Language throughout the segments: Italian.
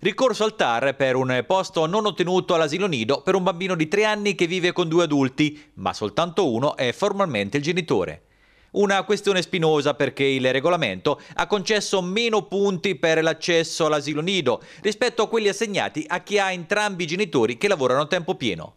Ricorso al TAR per un posto non ottenuto all'asilo nido per un bambino di 3 anni che vive con due adulti, ma soltanto uno è formalmente il genitore. Una questione spinosa perché il regolamento ha concesso meno punti per l'accesso all'asilo nido rispetto a quelli assegnati a chi ha entrambi i genitori che lavorano a tempo pieno.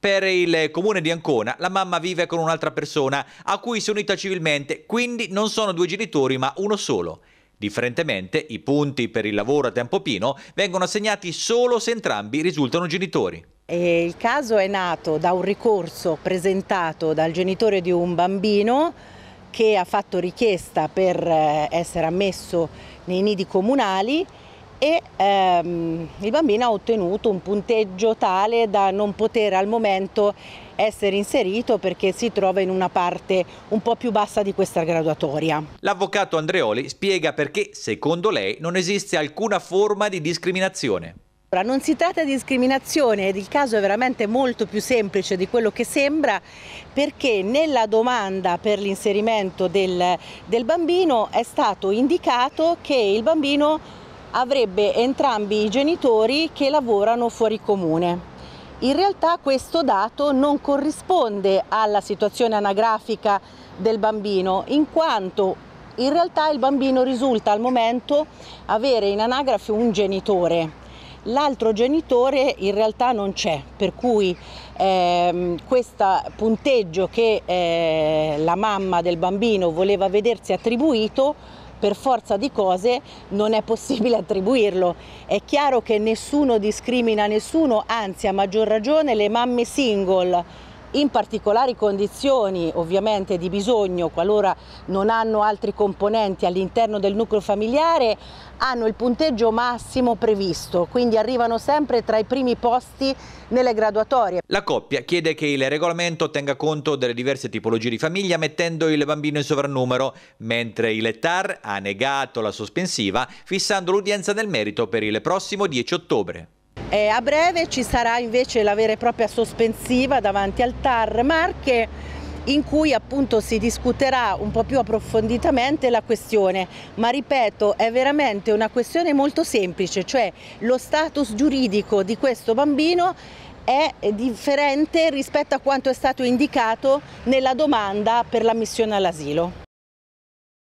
Per il comune di Ancona la mamma vive con un'altra persona a cui si è unita civilmente, quindi non sono due genitori ma uno solo. Differentemente, i punti per il lavoro a tempo pieno vengono assegnati solo se entrambi risultano genitori. Il caso è nato da un ricorso presentato dal genitore di un bambino che ha fatto richiesta per eh, essere ammesso nei nidi comunali e ehm, il bambino ha ottenuto un punteggio tale da non poter al momento essere inserito perché si trova in una parte un po' più bassa di questa graduatoria. L'avvocato Andreoli spiega perché, secondo lei, non esiste alcuna forma di discriminazione. Non si tratta di discriminazione, il caso è veramente molto più semplice di quello che sembra perché nella domanda per l'inserimento del, del bambino è stato indicato che il bambino avrebbe entrambi i genitori che lavorano fuori comune. In realtà questo dato non corrisponde alla situazione anagrafica del bambino, in quanto in realtà il bambino risulta al momento avere in anagrafe un genitore. L'altro genitore in realtà non c'è, per cui eh, questo punteggio che eh, la mamma del bambino voleva vedersi attribuito per forza di cose non è possibile attribuirlo. È chiaro che nessuno discrimina nessuno, anzi a maggior ragione le mamme single in particolari condizioni ovviamente di bisogno, qualora non hanno altri componenti all'interno del nucleo familiare, hanno il punteggio massimo previsto, quindi arrivano sempre tra i primi posti nelle graduatorie. La coppia chiede che il regolamento tenga conto delle diverse tipologie di famiglia mettendo il bambino in sovrannumero, mentre il TAR ha negato la sospensiva fissando l'udienza nel merito per il prossimo 10 ottobre. Eh, a breve ci sarà invece la vera e propria sospensiva davanti al TAR Marche in cui appunto si discuterà un po' più approfonditamente la questione, ma ripeto è veramente una questione molto semplice, cioè lo status giuridico di questo bambino è differente rispetto a quanto è stato indicato nella domanda per l'ammissione all'asilo.